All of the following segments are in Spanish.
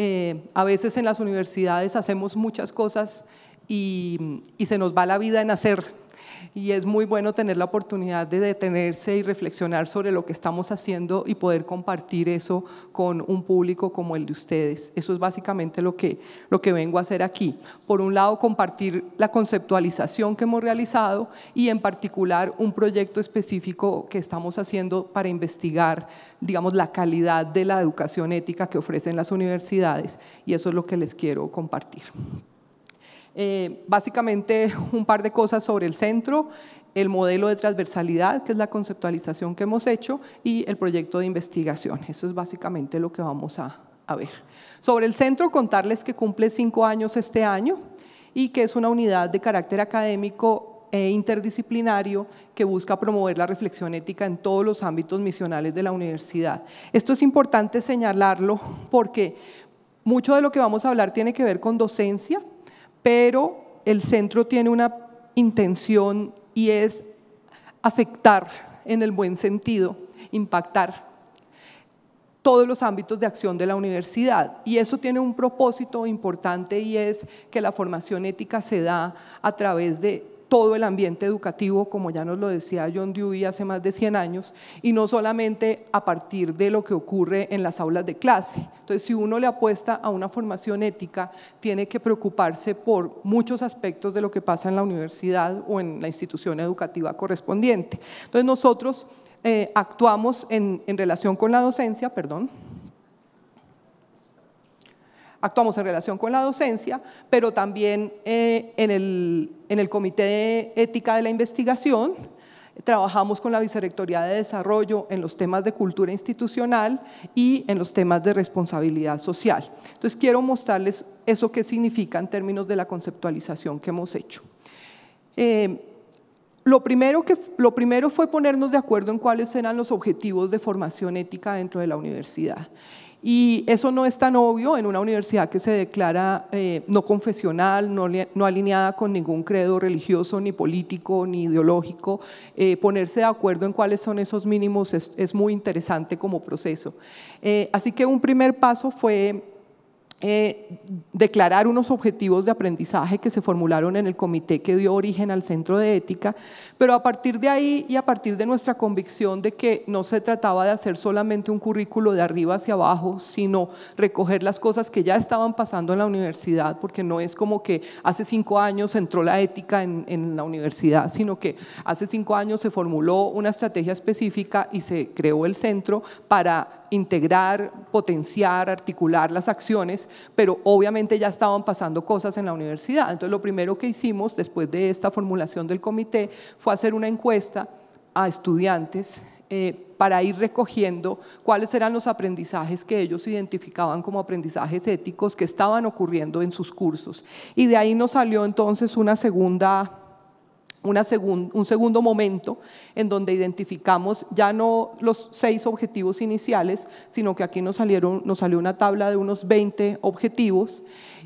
Eh, a veces en las universidades hacemos muchas cosas y se nos va la vida en hacer y es muy bueno tener la oportunidad de detenerse y reflexionar sobre lo que estamos haciendo y poder compartir eso con un público como el de ustedes. Eso es básicamente lo que, lo que vengo a hacer aquí. Por un lado, compartir la conceptualización que hemos realizado y en particular un proyecto específico que estamos haciendo para investigar, digamos, la calidad de la educación ética que ofrecen las universidades y eso es lo que les quiero compartir. Eh, básicamente un par de cosas sobre el centro, el modelo de transversalidad, que es la conceptualización que hemos hecho, y el proyecto de investigación. Eso es básicamente lo que vamos a, a ver. Sobre el centro, contarles que cumple cinco años este año y que es una unidad de carácter académico e interdisciplinario que busca promover la reflexión ética en todos los ámbitos misionales de la universidad. Esto es importante señalarlo porque mucho de lo que vamos a hablar tiene que ver con docencia, pero el centro tiene una intención y es afectar en el buen sentido, impactar todos los ámbitos de acción de la universidad. Y eso tiene un propósito importante y es que la formación ética se da a través de todo el ambiente educativo, como ya nos lo decía John Dewey hace más de 100 años, y no solamente a partir de lo que ocurre en las aulas de clase. Entonces, si uno le apuesta a una formación ética, tiene que preocuparse por muchos aspectos de lo que pasa en la universidad o en la institución educativa correspondiente. Entonces, nosotros eh, actuamos en relación con la docencia, perdón, actuamos en relación con la docencia, pero también eh, en, el, Comité de Ética de la Investigación, trabajamos con la Vicerrectoría de Desarrollo en los temas de cultura institucional y en los temas de responsabilidad social. Entonces, quiero mostrarles eso que significa en términos de la conceptualización que hemos hecho. Eh, lo primero, que, lo primero fue ponernos de acuerdo en cuáles eran los objetivos de formación ética dentro de la universidad. Y eso no es tan obvio en una universidad que se declara eh, no confesional, no, no, alineada con ningún credo religioso, ni político, ni ideológico. Eh, ponerse de acuerdo en cuáles son esos mínimos es, es muy interesante como proceso. Eh, así que un primer paso fue eh, declarar unos objetivos de aprendizaje que se formularon en el comité que dio origen al Centro de Ética, pero a partir de ahí y a partir de nuestra convicción de que no se trataba de hacer solamente un currículo de arriba hacia abajo, sino recoger las cosas que ya estaban pasando en la universidad, porque no es como que hace cinco años entró la ética en la universidad, sino que hace cinco años se formuló una estrategia específica y se creó el centro para integrar, potenciar, articular las acciones, pero obviamente ya estaban pasando cosas en la universidad. Entonces lo primero que hicimos después de esta formulación del comité fue hacer una encuesta a estudiantes eh, para ir recogiendo cuáles eran los aprendizajes que ellos identificaban como aprendizajes éticos que estaban ocurriendo en sus cursos. Y de ahí nos salió entonces una segunda un segundo momento en donde identificamos ya no los seis objetivos iniciales, sino que aquí nos, salieron, nos salió una tabla de unos 20 objetivos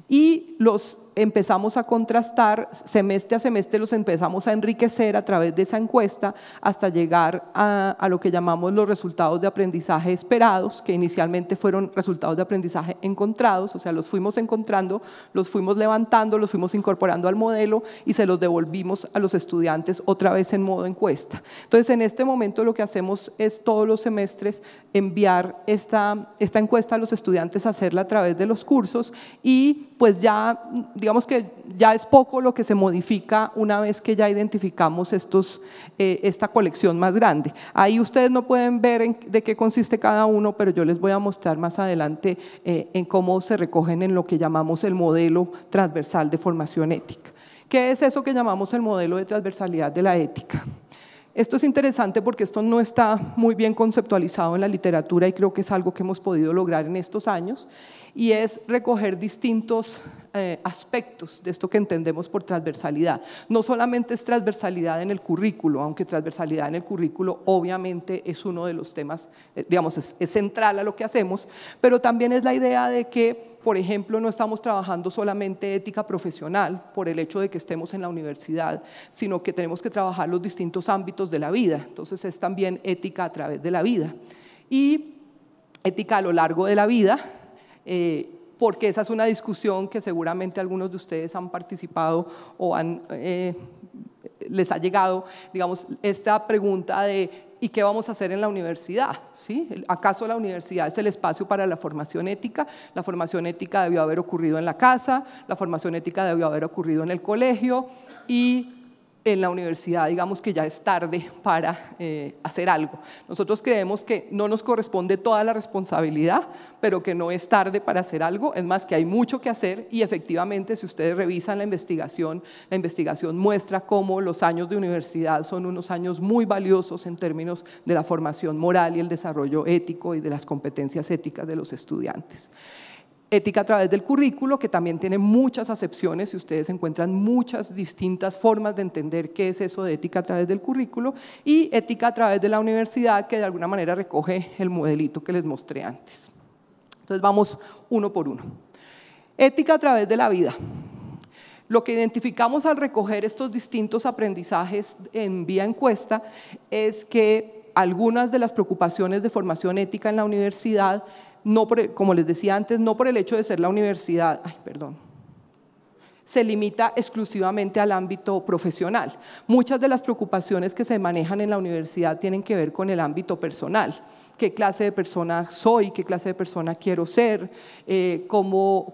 y los empezamos a contrastar, semestre a semestre los empezamos a enriquecer a través de esa encuesta hasta llegar a, lo que llamamos los resultados de aprendizaje esperados, que inicialmente fueron resultados de aprendizaje encontrados, o sea, los fuimos encontrando, los fuimos levantando, los fuimos incorporando al modelo y se los devolvimos a los estudiantes otra vez en modo encuesta. Entonces, en este momento lo que hacemos es todos los semestres enviar esta, esta encuesta a los estudiantes, hacerla a través de los cursos y pues ya digamos que ya es poco lo que se modifica una vez que ya identificamos estos, eh, esta colección más grande. Ahí ustedes no pueden ver de qué consiste cada uno, pero yo les voy a mostrar más adelante eh, en cómo se recogen en lo que llamamos el modelo transversal de formación ética. ¿Qué es eso que llamamos el modelo de transversalidad de la ética? Esto es interesante porque esto no está muy bien conceptualizado en la literatura y creo que es algo que hemos podido lograr en estos años y es recoger distintos eh, aspectos de esto que entendemos por transversalidad. No solamente es transversalidad en el currículo, aunque transversalidad en el currículo obviamente es uno de los temas, eh, digamos, es central a lo que hacemos, pero también es la idea de que, por ejemplo, no estamos trabajando solamente ética profesional por el hecho de que estemos en la universidad, sino que tenemos que trabajar los distintos ámbitos de la vida. Entonces es también ética a través de la vida. Y ética a lo largo de la vida, eh, porque esa es una discusión que seguramente algunos de ustedes han participado o han, eh, les ha llegado, digamos, esta pregunta de ¿y qué vamos a hacer en la universidad? ¿Acaso la universidad es el espacio para la formación ética? La formación ética debió haber ocurrido en la casa, la formación ética debió haber ocurrido en el colegio y en la universidad, digamos que ya es tarde para eh, hacer algo. Nosotros creemos que no nos corresponde toda la responsabilidad, pero que no es tarde para hacer algo, es más que hay mucho que hacer y efectivamente si ustedes revisan la investigación, la investigación muestra cómo los años de universidad son unos años muy valiosos en términos de la formación moral y el desarrollo ético y de las competencias éticas de los estudiantes. Ética a través del currículo, que también tiene muchas acepciones y ustedes encuentran muchas distintas formas de entender qué es eso de ética a través del currículo, y ética a través de la universidad, que de alguna manera recoge el modelito que les mostré antes. Entonces vamos uno por uno. Ética a través de la vida. Lo que identificamos al recoger estos distintos aprendizajes en vía encuesta es que algunas de las preocupaciones de formación ética en la universidad no e, como les decía antes, no por el hecho de ser la universidad, perdón, se limita exclusivamente al ámbito profesional. Muchas de las preocupaciones que se manejan en la universidad tienen que ver con el ámbito personal. ¿Qué clase de persona soy? ¿Qué clase de persona quiero ser? Eh,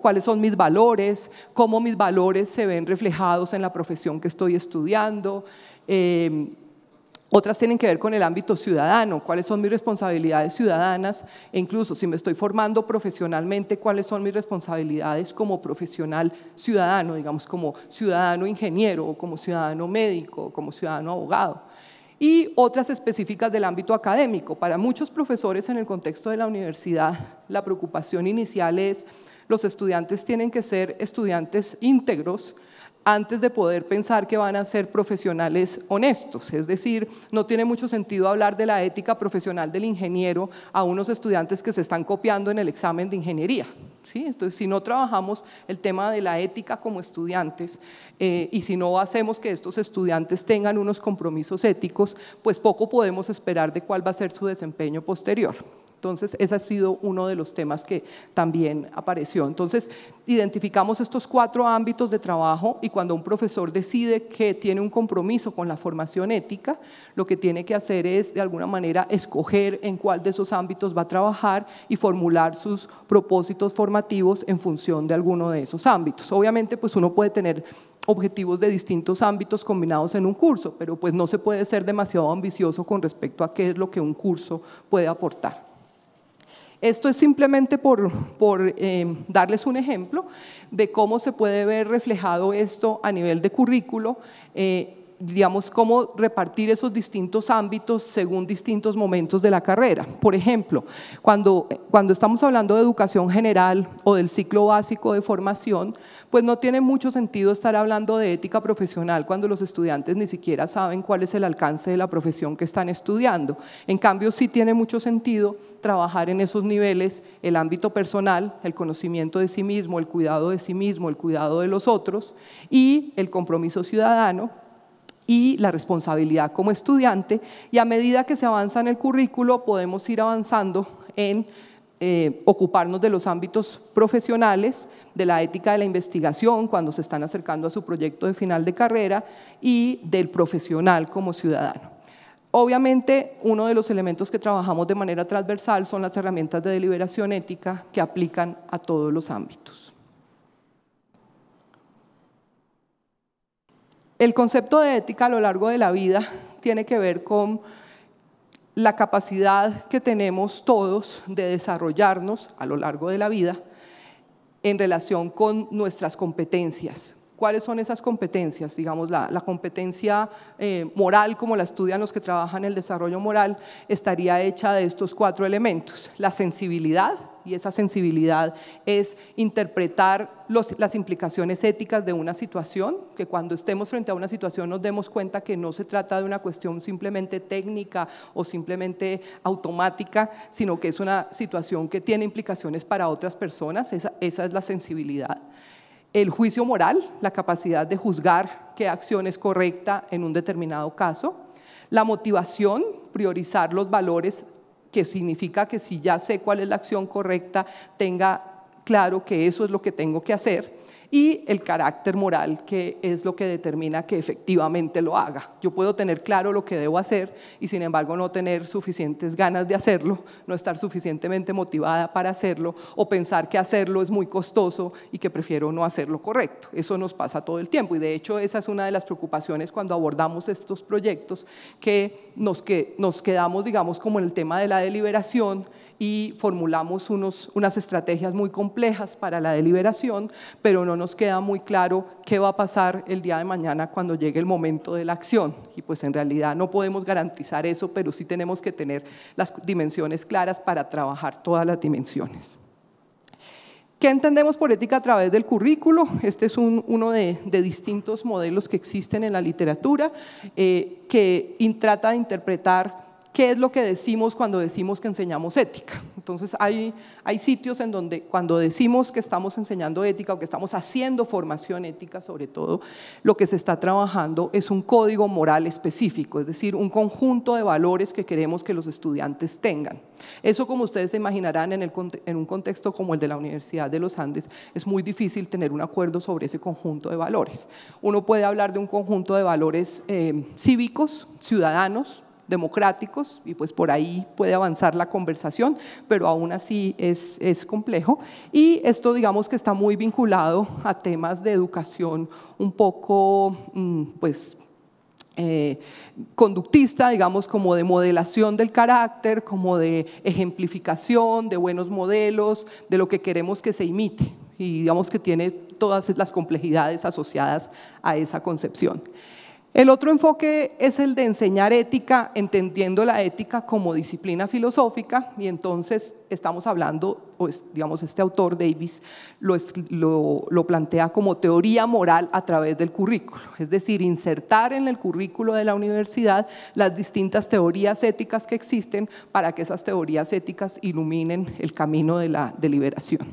¿Cuáles son mis valores? ¿Cómo mis valores se ven reflejados en la profesión que estoy estudiando? Eh, otras tienen que ver con el ámbito ciudadano, cuáles son mis responsabilidades ciudadanas e incluso si me estoy formando profesionalmente, cuáles son mis responsabilidades como profesional ciudadano, digamos como ciudadano ingeniero o como ciudadano médico como ciudadano abogado. Y otras específicas del ámbito académico. Para muchos profesores en el contexto de la universidad, la preocupación inicial es los estudiantes tienen que ser estudiantes íntegros, antes de poder pensar que van a ser profesionales honestos. Es decir, no tiene mucho sentido hablar de la ética profesional del ingeniero a unos estudiantes que se están copiando en el examen de ingeniería. Entonces, si no trabajamos el tema de la ética como estudiantes eh, y si no hacemos que estos estudiantes tengan unos compromisos éticos, pues poco podemos esperar de cuál va a ser su desempeño posterior. Entonces, ese ha sido uno de los temas que también apareció. Entonces, identificamos estos cuatro ámbitos de trabajo y cuando un profesor decide que tiene un compromiso con la formación ética, lo que tiene que hacer es, de alguna manera, escoger en cuál de esos ámbitos va a trabajar y formular sus propósitos formativos en función de alguno de esos ámbitos. Obviamente, pues uno puede tener objetivos de distintos ámbitos combinados en un curso, pero pues no se puede ser demasiado ambicioso con respecto a qué es lo que un curso puede aportar. Esto es simplemente por, eh, darles un ejemplo de cómo se puede ver reflejado esto a nivel de currículo eh, digamos, cómo repartir esos distintos ámbitos según distintos momentos de la carrera. Por ejemplo, cuando, cuando estamos hablando de educación general o del ciclo básico de formación, pues no tiene mucho sentido estar hablando de ética profesional cuando los estudiantes ni siquiera saben cuál es el alcance de la profesión que están estudiando. En cambio, sí tiene mucho sentido trabajar en esos niveles el ámbito personal, el conocimiento de sí mismo, el cuidado de sí mismo, el cuidado de los otros y el compromiso ciudadano y la responsabilidad como estudiante. Y a medida que se avanza en el currículo, podemos ir avanzando en eh, ocuparnos de los ámbitos profesionales, de la ética de la investigación cuando se están acercando a su proyecto de final de carrera y del profesional como ciudadano. Obviamente, uno de los elementos que trabajamos de manera transversal son las herramientas de deliberación ética que aplican a todos los ámbitos. El concepto de ética a lo largo de la vida tiene que ver con la capacidad que tenemos todos de desarrollarnos a lo largo de la vida en relación con nuestras competencias cuáles son esas competencias, digamos, la, competencia eh, moral, como la estudian los que trabajan en el desarrollo moral, estaría hecha de estos cuatro elementos. La sensibilidad, y esa sensibilidad es interpretar las implicaciones éticas de una situación, que cuando estemos frente a una situación nos demos cuenta que no se trata de una cuestión simplemente técnica o simplemente automática, sino que es una situación que tiene implicaciones para otras personas, esa es la sensibilidad el juicio moral, la capacidad de juzgar qué acción es correcta en un determinado caso, la motivación, priorizar los valores, que significa que si ya sé cuál es la acción correcta, tenga claro que eso es lo que tengo que hacer, y el carácter moral, que es lo que determina que efectivamente lo haga. Yo puedo tener claro lo que debo hacer y sin embargo no tener suficientes ganas de hacerlo, no estar suficientemente motivada para hacerlo o pensar que hacerlo es muy costoso y que prefiero no hacerlo correcto. Eso nos pasa todo el tiempo y de hecho esa es una de las preocupaciones cuando abordamos estos proyectos que nos, que, nos quedamos, digamos, como en el tema de la deliberación y formulamos unos, unas estrategias muy complejas para la deliberación, pero no nos queda muy claro qué va a pasar el día de mañana cuando llegue el momento de la acción. Y pues en realidad no podemos garantizar eso, pero sí tenemos que tener las dimensiones claras para trabajar todas las dimensiones. ¿Qué entendemos por ética a través del currículo? Este es uno de, de, distintos modelos que existen en la literatura eh, que trata de interpretar qué es lo que decimos cuando decimos que enseñamos ética. Entonces hay, hay sitios en donde cuando decimos que estamos enseñando ética o que estamos haciendo formación ética sobre todo, lo que se está trabajando es un código moral específico, es decir, un conjunto de valores que queremos que los estudiantes tengan. Eso como ustedes se imaginarán en, el, en un contexto como el de la Universidad de los Andes, es muy difícil tener un acuerdo sobre ese conjunto de valores. Uno puede hablar de un conjunto de valores eh, cívicos, ciudadanos, democráticos y pues por ahí puede avanzar la conversación, pero aún así es, complejo. Y esto digamos que está muy vinculado a temas de educación un poco mm, pues eh, conductista, digamos, como de modelación del carácter, como de ejemplificación, de buenos modelos, de lo que queremos que se imite, y digamos que tiene todas las complejidades asociadas a esa concepción. El otro enfoque es el de enseñar ética, entendiendo la ética como disciplina filosófica, y entonces estamos hablando, pues, digamos, este autor Davis lo, plantea como teoría moral a través del currículo, es decir, insertar en el currículo de la universidad las distintas teorías éticas que existen para que esas teorías éticas iluminen el camino de la deliberación.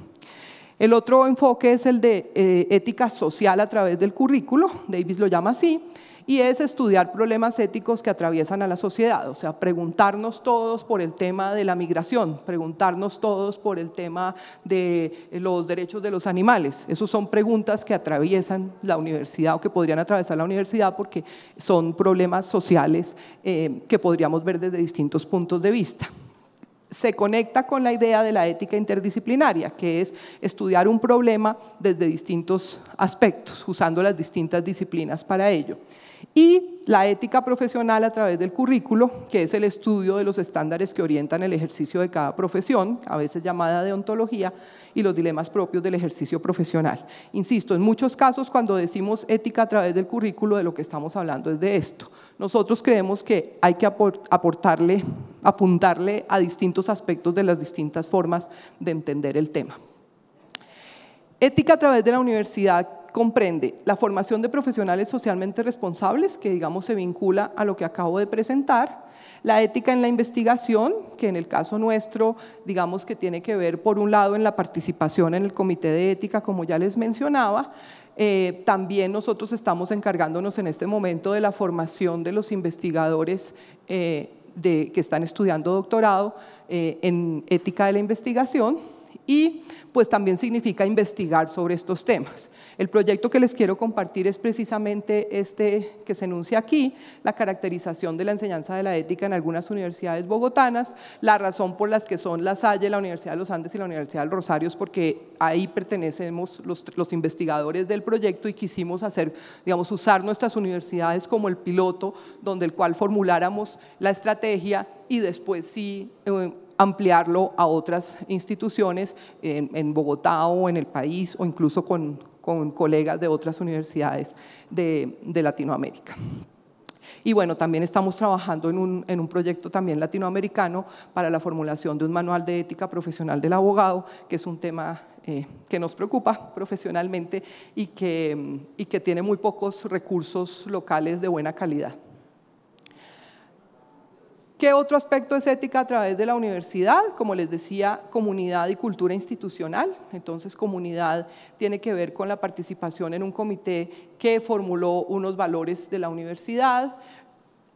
El otro enfoque es el de eh, ética social a través del currículo, Davis lo llama así, y es estudiar problemas éticos que atraviesan a la sociedad, o sea, preguntarnos todos por el tema de la migración, preguntarnos todos por el tema de los derechos de los animales. Esas son preguntas que atraviesan la universidad o que podrían atravesar la universidad porque son problemas sociales eh, que podríamos ver desde distintos puntos de vista se conecta con la idea de la ética interdisciplinaria, que es estudiar un problema desde distintos aspectos, usando las distintas disciplinas para ello y la ética profesional a través del currículo, que es el estudio de los estándares que orientan el ejercicio de cada profesión, a veces llamada deontología, y los dilemas propios del ejercicio profesional. Insisto, en muchos casos cuando decimos ética a través del currículo, de lo que estamos hablando es de esto. Nosotros creemos que hay que aportarle, apuntarle a distintos aspectos de las distintas formas de entender el tema. Ética a través de la universidad comprende la formación de profesionales socialmente responsables, que digamos se vincula a lo que acabo de presentar, la ética en la investigación, que en el caso nuestro, digamos que tiene que ver por un lado en la participación en el comité de ética, como ya les mencionaba, eh, también nosotros estamos encargándonos en este momento de la formación de los investigadores eh, de, que están estudiando doctorado eh, en ética de la investigación y pues también significa investigar sobre estos temas. El proyecto que les quiero compartir es precisamente este que se enuncia aquí, la caracterización de la enseñanza de la ética en algunas universidades bogotanas, la razón por las que son la Salle, la Universidad de los Andes y la Universidad del Rosario es porque ahí pertenecemos los, los investigadores del proyecto y quisimos hacer, digamos, usar nuestras universidades como el piloto donde el cual formuláramos la estrategia y después sí eh, ampliarlo a otras instituciones en, Bogotá o en el país o incluso con, colegas de otras universidades de, Latinoamérica. Y bueno, también estamos trabajando en un, proyecto también latinoamericano para la formulación de un manual de ética profesional del abogado, que es un tema eh, que nos preocupa profesionalmente y que tiene muy pocos recursos locales de buena calidad. ¿Qué otro aspecto es ética a través de la universidad? Como les decía, comunidad y cultura institucional. Entonces, comunidad tiene que ver con la participación en un comité que formuló unos valores de la universidad.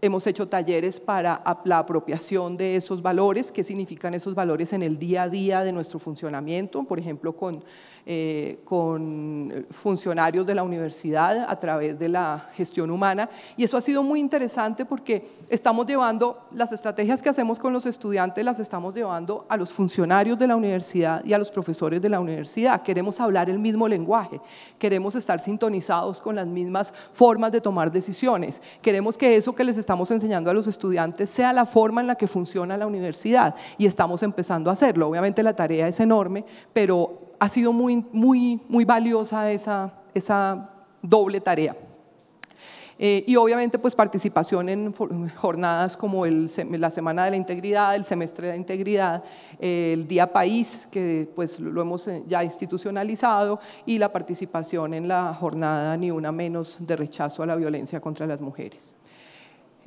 Hemos hecho talleres para la apropiación de esos valores, qué significan esos valores en el día a día de nuestro funcionamiento, por ejemplo, con eh, con funcionarios de la universidad a través de la gestión humana. Y eso ha sido muy interesante porque estamos llevando las estrategias que hacemos con los estudiantes, las estamos llevando a los funcionarios de la universidad y a los profesores de la universidad. Queremos hablar el mismo lenguaje, queremos estar sintonizados con las mismas formas de tomar decisiones, queremos que eso que les estamos enseñando a los estudiantes sea la forma en la que funciona la universidad y estamos empezando a hacerlo. Obviamente la tarea es enorme, pero ha sido muy, muy, muy valiosa esa, doble tarea. Eh, y obviamente pues participación en jornadas como la Semana de la Integridad, el Semestre de la Integridad, el Día País, que pues lo hemos eh, ya institucionalizado, y la participación en la jornada Ni Una Menos de rechazo a la violencia contra las mujeres.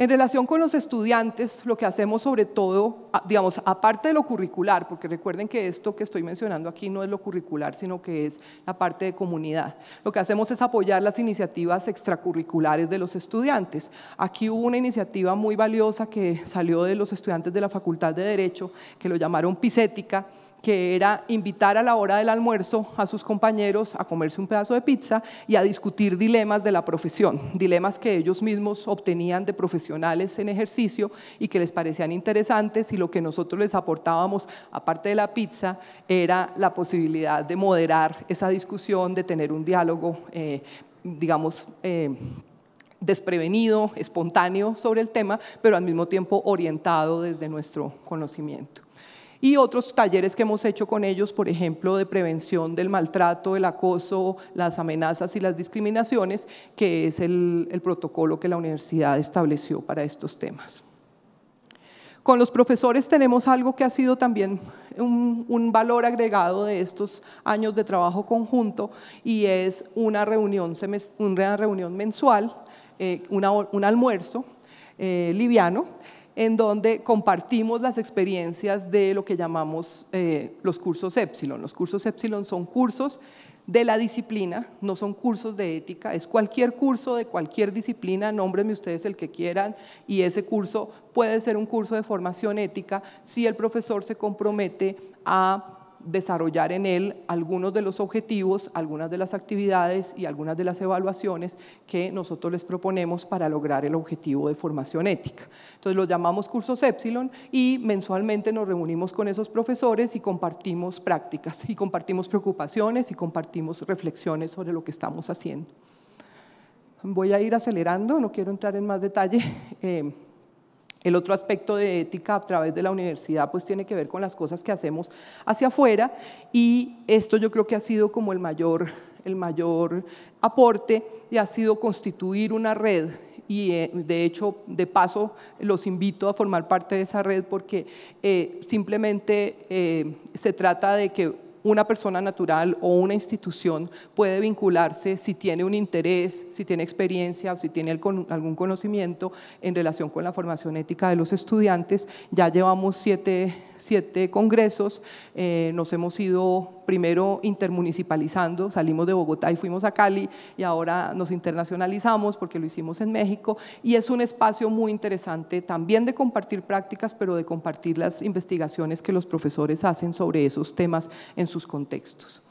En relación con los estudiantes, lo que hacemos sobre todo, digamos, aparte de lo curricular, porque recuerden que esto que estoy mencionando aquí no es lo curricular, sino que es la parte de comunidad. Lo que hacemos es apoyar las iniciativas extracurriculares de los estudiantes. Aquí hubo una iniciativa muy valiosa que salió de los estudiantes de la Facultad de Derecho, que lo llamaron Pisética, que era invitar a la hora del almuerzo a sus compañeros a comerse un pedazo de pizza y a discutir dilemas de la profesión, dilemas que ellos mismos obtenían de profesionales en ejercicio y que les parecían interesantes y lo que nosotros les aportábamos, aparte de la pizza, era la posibilidad de moderar esa discusión, de tener un diálogo, eh, digamos, eh, desprevenido, espontáneo sobre el tema, pero al mismo tiempo orientado desde nuestro conocimiento y otros talleres que hemos hecho con ellos, por ejemplo, de prevención del maltrato, el acoso, las amenazas y las discriminaciones, que es el, protocolo que la universidad estableció para estos temas. Con los profesores tenemos algo que ha sido también un, valor agregado de estos años de trabajo conjunto y es una reunión, una reunión mensual, eh, un almuerzo eh, liviano en donde compartimos las experiencias de lo que llamamos eh, los cursos Epsilon. Los cursos Epsilon son cursos de la disciplina, no son cursos de ética, es cualquier curso de cualquier disciplina, nómbrenme ustedes el que quieran, y ese curso puede ser un curso de formación ética si el profesor se compromete a desarrollar en él algunos de los objetivos, algunas de las actividades y algunas de las evaluaciones que nosotros les proponemos para lograr el objetivo de formación ética. Entonces los llamamos cursos Epsilon y mensualmente nos reunimos con esos profesores y compartimos prácticas y compartimos preocupaciones y compartimos reflexiones sobre lo que estamos haciendo. Voy a ir acelerando, no quiero entrar en más detalle. Eh, el otro aspecto de ética a través de la universidad pues tiene que ver con las cosas que hacemos hacia afuera y esto yo creo que ha sido como el mayor, el mayor aporte y ha sido constituir una red y eh, de hecho, de paso, los invito a formar parte de esa red porque eh, simplemente eh, se trata de que una persona natural o una institución puede vincularse si tiene un interés, si tiene experiencia o si tiene algún conocimiento en relación con la formación ética de los estudiantes. Ya llevamos siete, congresos, eh, nos hemos ido primero intermunicipalizando, salimos de Bogotá y fuimos a Cali y ahora nos internacionalizamos porque lo hicimos en México y es un espacio muy interesante también de compartir prácticas, pero de compartir las investigaciones que los profesores hacen sobre esos temas en sus contextos.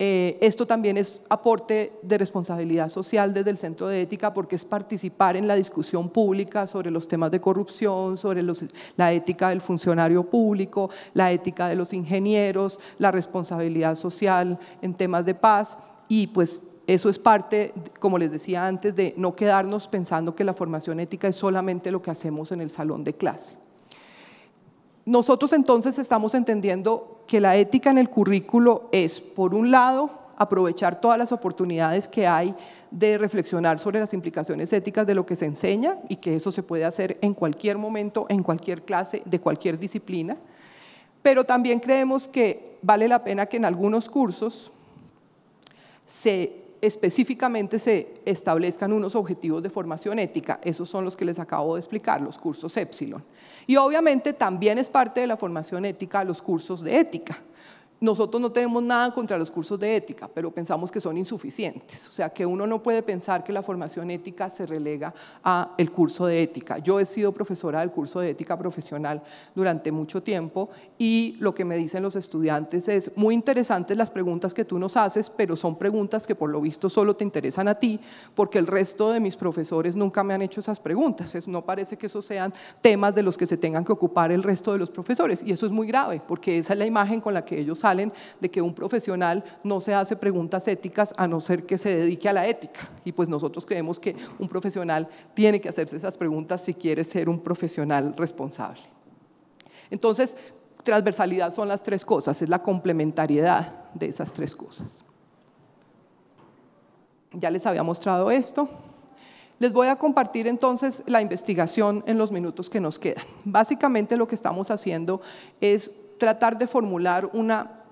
Eh, esto también es aporte de responsabilidad social desde el Centro de Ética porque es participar en la discusión pública sobre los temas de corrupción, sobre la ética del funcionario público, la ética de los ingenieros, la responsabilidad social en temas de paz y pues eso es parte, como les decía antes, de no quedarnos pensando que la formación ética es solamente lo que hacemos en el salón de clase. Nosotros entonces estamos entendiendo que la ética en el currículo es, por un lado, aprovechar todas las oportunidades que hay de reflexionar sobre las implicaciones éticas de lo que se enseña y que eso se puede hacer en cualquier momento, en cualquier clase, de cualquier disciplina. Pero también creemos que vale la pena que en algunos cursos se específicamente se establezcan unos objetivos de formación ética. Esos son los que les acabo de explicar, los cursos Epsilon. Y obviamente también es parte de la formación ética los cursos de ética. Nosotros no tenemos nada contra los cursos de ética, pero pensamos que son insuficientes. O sea, que uno no puede pensar que la formación ética se relega a el curso de ética. Yo he sido profesora del curso de ética profesional durante mucho tiempo y lo que me dicen los estudiantes es muy interesantes las preguntas que tú nos haces, pero son preguntas que por lo visto solo te interesan a ti, porque el resto de mis profesores nunca me han hecho esas preguntas. No parece que esos sean temas de los que se tengan que ocupar el resto de los profesores y eso es muy grave, porque esa es la imagen con la que ellos salen de que un profesional no se hace preguntas éticas a no ser que se dedique a la ética. Y pues nosotros creemos que un profesional tiene que hacerse esas preguntas si quiere ser un profesional responsable. Entonces, transversalidad son las tres cosas, es la complementariedad de esas tres cosas. Ya les había mostrado esto. Les voy a compartir entonces la investigación en los minutos que nos quedan. Básicamente lo que estamos haciendo es tratar de formular una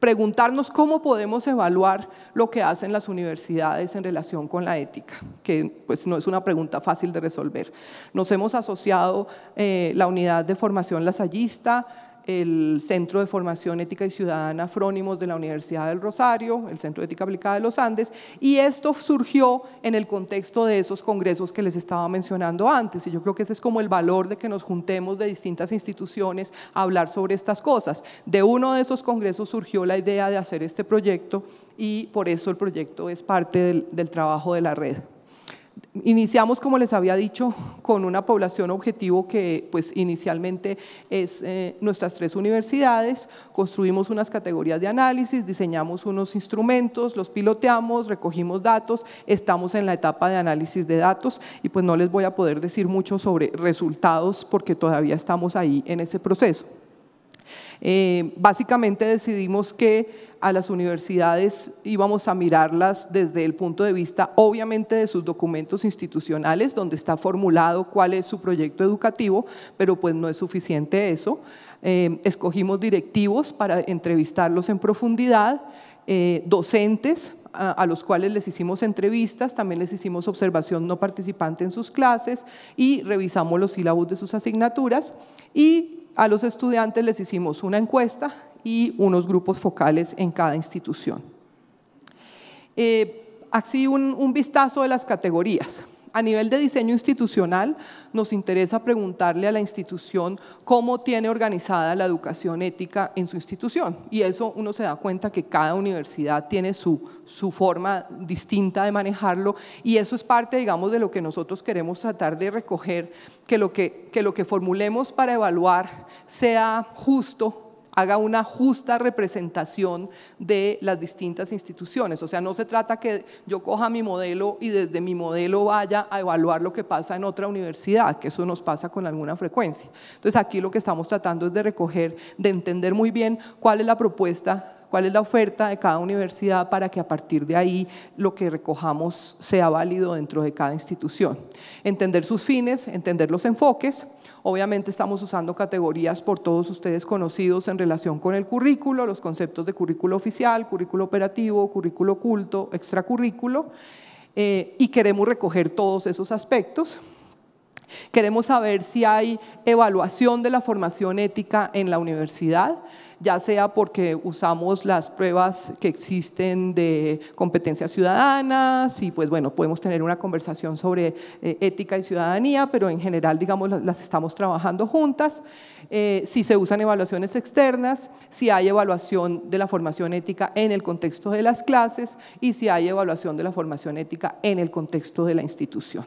preguntarnos cómo podemos evaluar lo que hacen las universidades en relación con la ética, que pues no es una pregunta fácil de resolver. Nos hemos asociado eh, la unidad de formación lasallista, el Centro de Formación Ética y Ciudadana Frónimos de la Universidad del Rosario, el Centro de Ética Aplicada de los Andes, y esto surgió en el contexto de esos congresos que les estaba mencionando antes, y yo creo que ese es como el valor de que nos juntemos de distintas instituciones a hablar sobre estas cosas. De uno de esos congresos surgió la idea de hacer este proyecto y por eso el proyecto es parte del, del trabajo de la red. Iniciamos, como les había dicho, con una población objetivo que pues, inicialmente es eh, nuestras tres universidades, construimos unas categorías de análisis, diseñamos unos instrumentos, los piloteamos, recogimos datos, estamos en la etapa de análisis de datos y pues no les voy a poder decir mucho sobre resultados porque todavía estamos ahí en ese proceso. Eh, básicamente decidimos que a las universidades íbamos a mirarlas desde el punto de vista, obviamente, de sus documentos institucionales, donde está formulado cuál es su proyecto educativo, pero pues no es suficiente eso. Eh, escogimos directivos para entrevistarlos en profundidad, eh, docentes a, los cuales les hicimos entrevistas, también les hicimos observación no participante en sus clases y revisamos los sílabos de sus asignaturas y a los estudiantes les hicimos una encuesta y unos grupos focales en cada institución. Eh, así un vistazo de las categorías. A nivel de diseño institucional, nos interesa preguntarle a la institución cómo tiene organizada la educación ética en su institución. Y eso uno se da cuenta que cada universidad tiene su, forma distinta de manejarlo y eso es parte, digamos, de lo que nosotros queremos tratar de recoger, que lo que, que, lo que formulemos para evaluar sea justo haga una justa representación de las distintas instituciones. O sea, no se trata que yo coja mi modelo y desde mi modelo vaya a evaluar lo que pasa en otra universidad, que eso nos pasa con alguna frecuencia. Entonces, aquí lo que estamos tratando es de recoger, de entender muy bien cuál es la propuesta cuál es la oferta de cada universidad para que a partir de ahí lo que recojamos sea válido dentro de cada institución. Entender sus fines, entender los enfoques. Obviamente estamos usando categorías por todos ustedes conocidos en relación con el currículo, los conceptos de currículo oficial, currículo operativo, currículo oculto, extracurrículo, eh, y queremos recoger todos esos aspectos. Queremos saber si hay evaluación de la formación ética en la universidad ya sea porque usamos las pruebas que existen de competencias ciudadanas y pues bueno, podemos tener una conversación sobre eh, ética y ciudadanía, pero en general digamos las, estamos trabajando juntas. Eh, si se usan evaluaciones externas, si hay evaluación de la formación ética en el contexto de las clases y si hay evaluación de la formación ética en el contexto de la institución.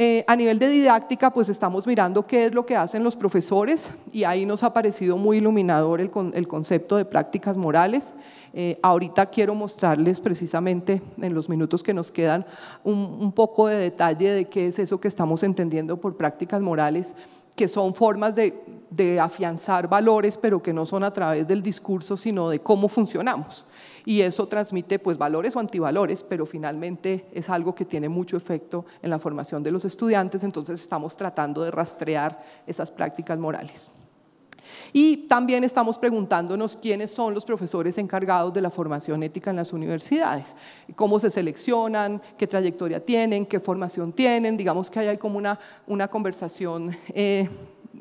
Eh, a nivel de didáctica, pues estamos mirando qué es lo que hacen los profesores y ahí nos ha parecido muy iluminador el, el concepto de prácticas morales. Eh, ahorita quiero mostrarles precisamente en los minutos que nos quedan un, poco de detalle de qué es eso que estamos entendiendo por prácticas morales que son formas de, de afianzar valores, pero que no son a través del discurso, sino de cómo funcionamos y eso transmite pues valores o antivalores, pero finalmente es algo que tiene mucho efecto en la formación de los estudiantes, entonces estamos tratando de rastrear esas prácticas morales. Y también estamos preguntándonos quiénes son los profesores encargados de la formación ética en las universidades, cómo se seleccionan, qué trayectoria tienen, qué formación tienen, digamos que ahí hay como una, una conversación eh,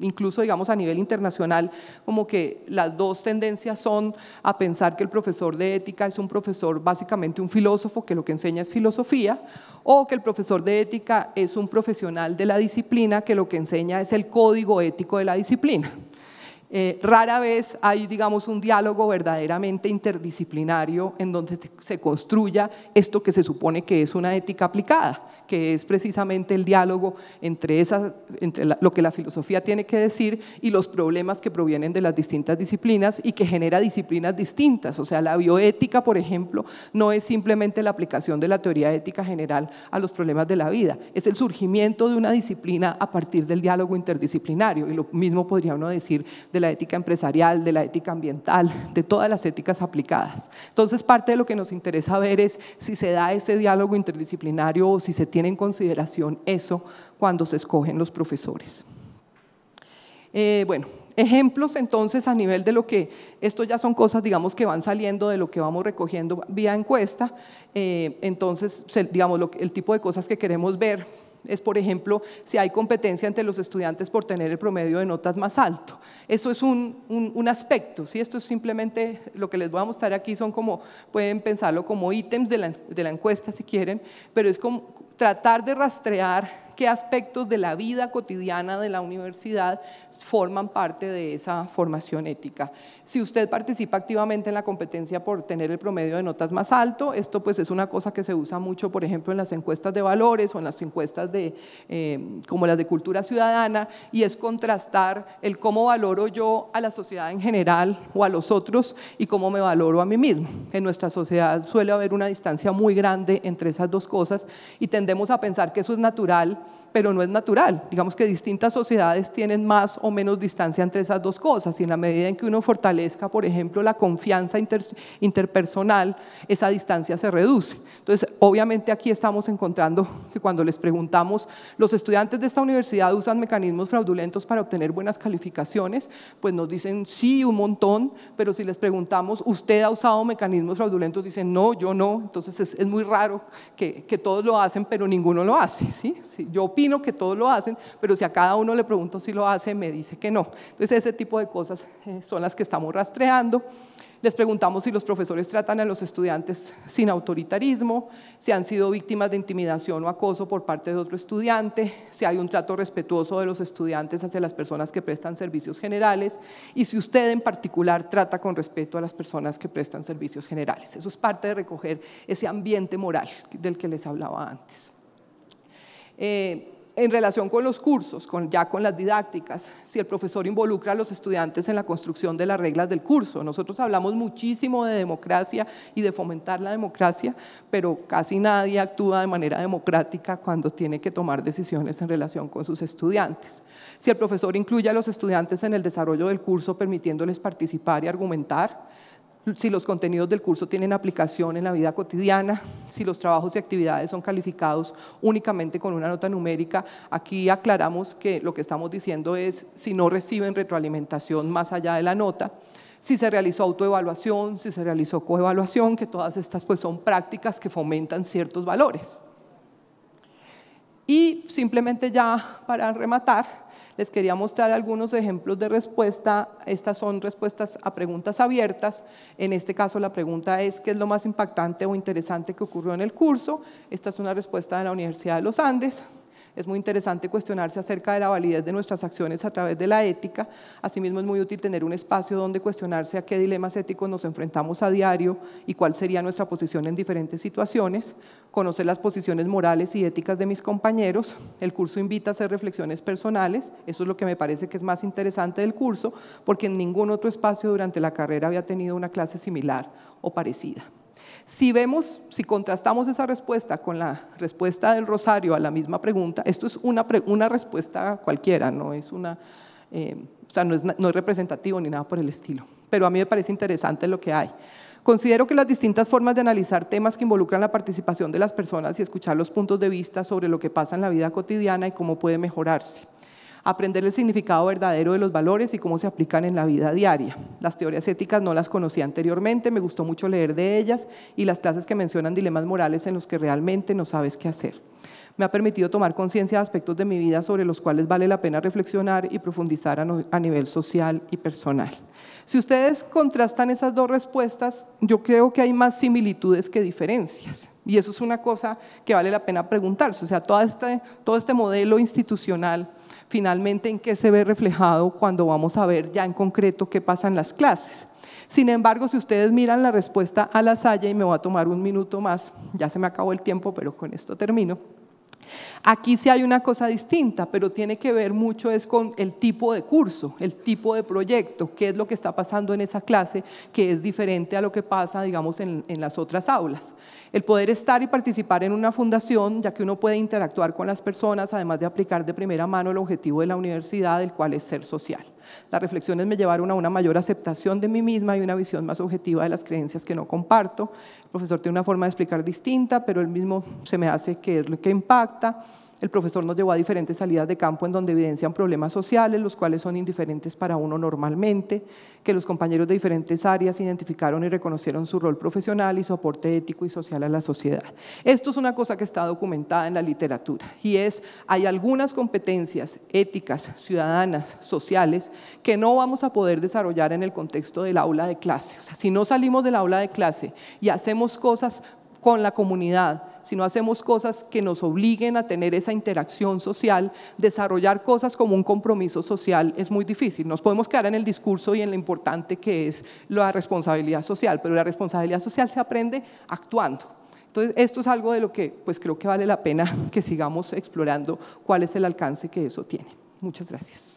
incluso digamos a nivel internacional, como que las dos tendencias son a pensar que el profesor de ética es un profesor básicamente un filósofo que lo que enseña es filosofía, o que el profesor de ética es un profesional de la disciplina que lo que enseña es el código ético de la disciplina. Eh, rara vez hay, digamos, un diálogo verdaderamente interdisciplinario en donde se, construya esto que se supone que es una ética aplicada, que es precisamente el diálogo entre, lo que la filosofía tiene que decir y los problemas que provienen de las distintas disciplinas y que genera disciplinas distintas. O sea, la bioética, por ejemplo, no es simplemente la aplicación de la teoría ética general a los problemas de la vida, es el surgimiento de una disciplina a partir del diálogo interdisciplinario y lo mismo podría uno decir de de la ética empresarial, de la ética ambiental, de todas las éticas aplicadas. Entonces, parte de lo que nos interesa ver es si se da ese diálogo interdisciplinario o si se tiene en consideración eso cuando se escogen los profesores. Eh, bueno, ejemplos entonces a nivel de lo que, esto ya son cosas digamos que van saliendo de lo que vamos recogiendo vía encuesta, eh, entonces digamos el tipo de cosas que queremos ver es, por ejemplo, si hay competencia entre los estudiantes por tener el promedio de notas más alto. Eso es un, aspecto, ¿sí? esto es simplemente lo que les voy a mostrar aquí, son como, pueden pensarlo como ítems de la, de la encuesta si quieren, pero es como tratar de rastrear qué aspectos de la vida cotidiana de la universidad forman parte de esa formación ética. Si usted participa activamente en la competencia por tener el promedio de notas más alto, esto pues es una cosa que se usa mucho, por ejemplo, en las encuestas de valores o en las encuestas de, eh, como las de cultura ciudadana, y es contrastar el cómo valoro yo a la sociedad en general o a los otros y cómo me valoro a mí mismo. En nuestra sociedad suele haber una distancia muy grande entre esas dos cosas y tendemos a pensar que eso es natural pero no es natural. Digamos que distintas sociedades tienen más o menos distancia entre esas dos cosas y en la medida en que uno fortalezca, por ejemplo, la confianza interpersonal, esa distancia se reduce. Entonces, obviamente aquí estamos encontrando que cuando les preguntamos, los estudiantes de esta universidad usan mecanismos fraudulentos para obtener buenas calificaciones, pues nos dicen sí, un montón, pero si les preguntamos, ¿usted ha usado mecanismos fraudulentos? Dicen, no, yo no. Entonces, es, muy raro que, todos lo hacen, pero ninguno lo hace. ¿sí? yo opino sino que todos lo hacen, pero si a cada uno le pregunto si lo hace, me dice que no. Entonces ese tipo de cosas eh, son las que estamos rastreando. Les preguntamos si los profesores tratan a los estudiantes sin autoritarismo, si han sido víctimas de intimidación o acoso por parte de otro estudiante, si hay un trato respetuoso de los estudiantes hacia las personas que prestan servicios generales y si usted en particular trata con respeto a las personas que prestan servicios generales. Eso es parte de recoger ese ambiente moral del que les hablaba antes. Eh, en relación con los cursos, con, ya con las didácticas, si el profesor involucra a los estudiantes en la construcción de las reglas del curso. Nosotros hablamos muchísimo de democracia y de fomentar la democracia, pero casi nadie actúa de manera democrática cuando tiene que tomar decisiones en relación con sus estudiantes. Si el profesor incluye a los estudiantes en el desarrollo del curso, permitiéndoles participar y argumentar, si los contenidos del curso tienen aplicación en la vida cotidiana, si los trabajos y actividades son calificados únicamente con una nota numérica. Aquí aclaramos que lo que estamos diciendo es si no reciben retroalimentación más allá de la nota, si se realizó autoevaluación, si se realizó coevaluación, que todas estas pues son prácticas que fomentan ciertos valores. Y simplemente ya para rematar, les quería mostrar algunos ejemplos de respuesta. Estas son respuestas a preguntas abiertas. En este caso la pregunta es ¿qué es lo más impactante o interesante que ocurrió en el curso? Esta es una respuesta de la Universidad de los Andes. Es muy interesante cuestionarse acerca de la validez de nuestras acciones a través de la ética. Asimismo, es muy útil tener un espacio donde cuestionarse a qué dilemas éticos nos enfrentamos a diario y cuál sería nuestra posición en diferentes situaciones, conocer las posiciones morales y éticas de mis compañeros. El curso invita a hacer reflexiones personales, eso es lo que me parece que es más interesante del curso, porque en ningún otro espacio durante la carrera había tenido una clase similar o parecida. Si vemos, si contrastamos esa respuesta con la respuesta del Rosario a la misma pregunta, esto es una, respuesta cualquiera, no es una, eh, o no es representativo ni nada por el estilo. Pero a mí me parece interesante lo que hay. Considero que las distintas formas de analizar temas que involucran la participación de las personas y escuchar los puntos de vista sobre lo que pasa en la vida cotidiana y cómo puede mejorarse aprender el significado verdadero de los valores y cómo se aplican en la vida diaria. Las teorías éticas no las conocía anteriormente, me gustó mucho leer de ellas y las clases que mencionan dilemas morales en los que realmente no sabes qué hacer. Me ha permitido tomar conciencia de aspectos de mi vida sobre los cuales vale la pena reflexionar y profundizar a, nivel social y personal. Si ustedes contrastan esas dos respuestas, yo creo que hay más similitudes que diferencias. Y eso es una cosa que vale la pena preguntarse. O sea, todo este, todo este modelo institucional finalmente en qué se ve reflejado cuando vamos a ver ya en concreto qué pasa en las clases. Sin embargo, si ustedes miran la respuesta a la saya y me voy a tomar un minuto más, ya se me acabó el tiempo, pero con esto termino. Aquí sí hay una cosa distinta, pero tiene que ver mucho es con el tipo de curso, el tipo de proyecto, qué es lo que está pasando en esa clase que es diferente a lo que pasa, digamos, en, en las otras aulas. El poder estar y participar en una fundación, ya que uno puede interactuar con las personas, además de aplicar de primera mano el objetivo de la universidad, el cual es ser social. Las reflexiones me llevaron a una mayor aceptación de mí misma y una visión más objetiva de las creencias que no comparto. El profesor tiene una forma de explicar distinta, pero él mismo se me hace que es lo que impacta. El profesor nos llevó a diferentes salidas de campo en donde evidencian problemas sociales, los cuales son indiferentes para uno normalmente, que los compañeros de diferentes áreas identificaron y reconocieron su rol profesional y su aporte ético y social a la sociedad. Esto es una cosa que está documentada en la literatura y es, hay algunas competencias éticas, ciudadanas, sociales, que no vamos a poder desarrollar en el contexto del aula de clase. O sea, si no salimos del aula de clase y hacemos cosas con la comunidad, si no hacemos cosas que nos obliguen a tener esa interacción social, desarrollar cosas como un compromiso social es muy difícil. Nos podemos quedar en el discurso y en lo importante que es la responsabilidad social, pero la responsabilidad social se aprende actuando. Entonces, esto es algo de lo que pues creo que vale la pena que sigamos explorando cuál es el alcance que eso tiene. Muchas gracias.